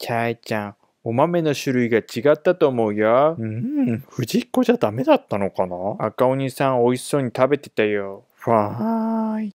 チャイちゃん、お豆の種類が違ったと思うよ。うん、藤子じゃダメだったのかな赤鬼さん美味しそうに食べてたよ。ファーイ。